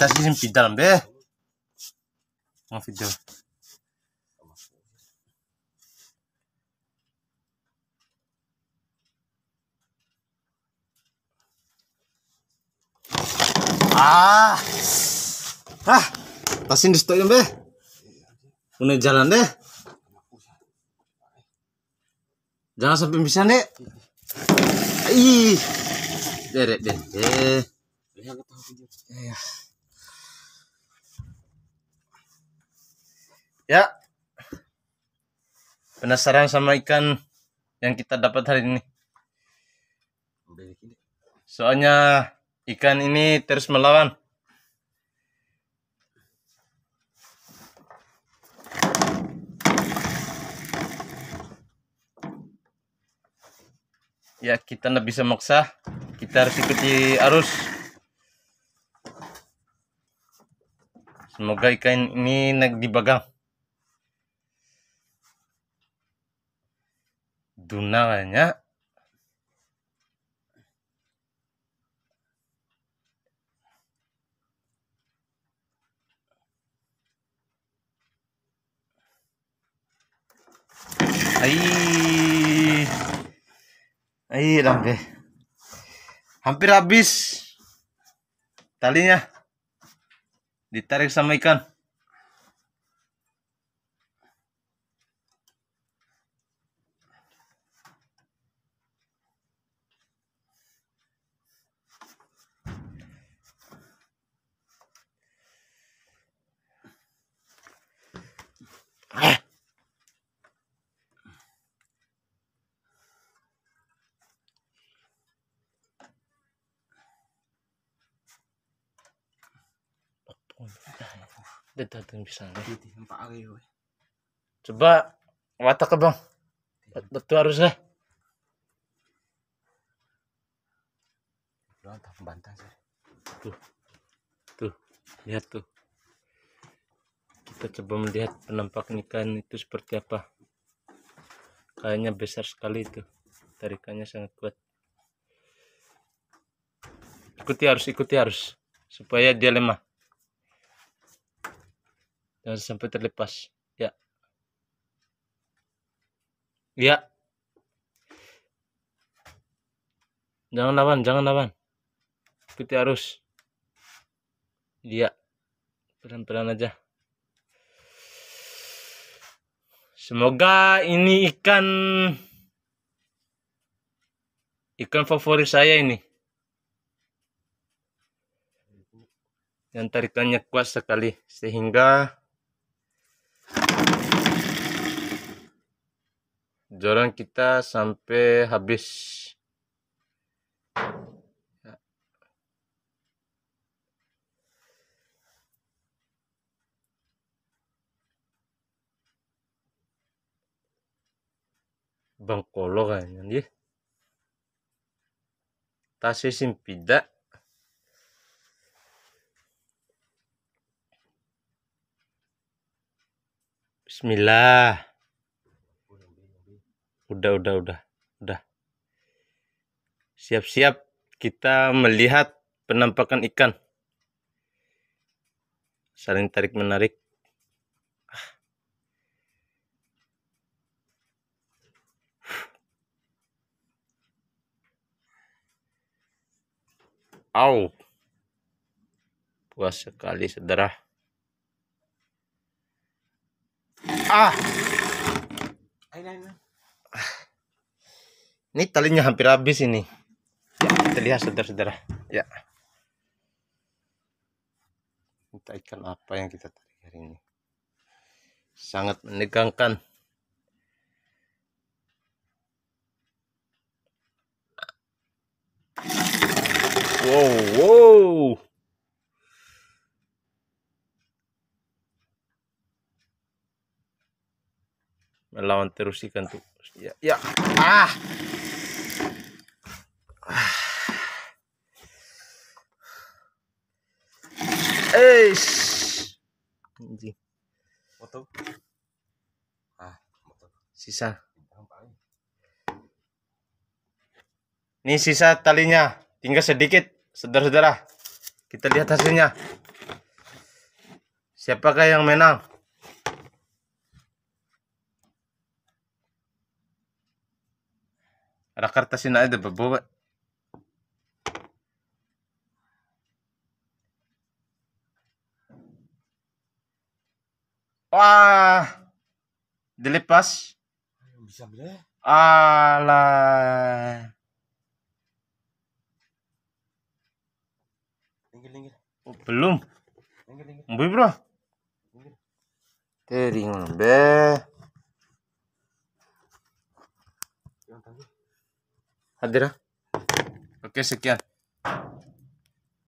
다시 좀 video ah, ah 아, di 다시 좀 punya jalan deh jangan sampai bisa nih ih deret deh deh Ya. Penasaran sama ikan yang kita dapat hari ini. Soalnya ikan ini terus melawan. Ya, kita tidak bisa maksa. Kita harus ikuti arus. Semoga ikan ini naik di bagang. tunangannya Ai. Ai, rambe. Hampir habis talinya. Ditarik sama ikan. bisa iya, iya, Coba watak ke, Bang. Betul harusnya. Lo sih. Tuh. Tuh. Lihat tuh. Kita coba melihat penampak ikan itu seperti apa. Kayaknya besar sekali itu. Tarikannya sangat kuat. Ikuti harus, ikuti harus. Supaya dia lemah. Jangan sampai terlepas. Ya. Ya. Jangan lawan, jangan lawan. Ikuti arus. ya, Pelan-pelan aja. Semoga ini ikan ikan favorit saya ini. Yang tarikannya kuat sekali sehingga Joran kita sampai habis. Bangkolo kan, ya. Tasnya simpida. Bismillah. Udah, udah, udah, udah. Siap-siap kita melihat penampakan ikan. Saling tarik menarik. Au. Puas sekali, sederah. Ah. Ini talinya hampir habis ini. Ya, kita lihat saudara-saudara. Ya. Kita ikan apa yang kita tarik hari ini. Sangat menegangkan. Wow, wow. lawan terus ikan tuh ya, ya. Ah. ah Eish. Anjing. Foto. Ah, Sisa. Ini sisa talinya. Tinggal sedikit, saudara-saudara. Kita lihat hasilnya. Siapakah yang menang? Rakarta sih ada babawa. Wah, dilepas. Bisa bila? Ya? Alah. Linggir, linggir. Oh, belum. Linggir, linggir. Bro. Linggir. Tering, be. हाथ दे रहा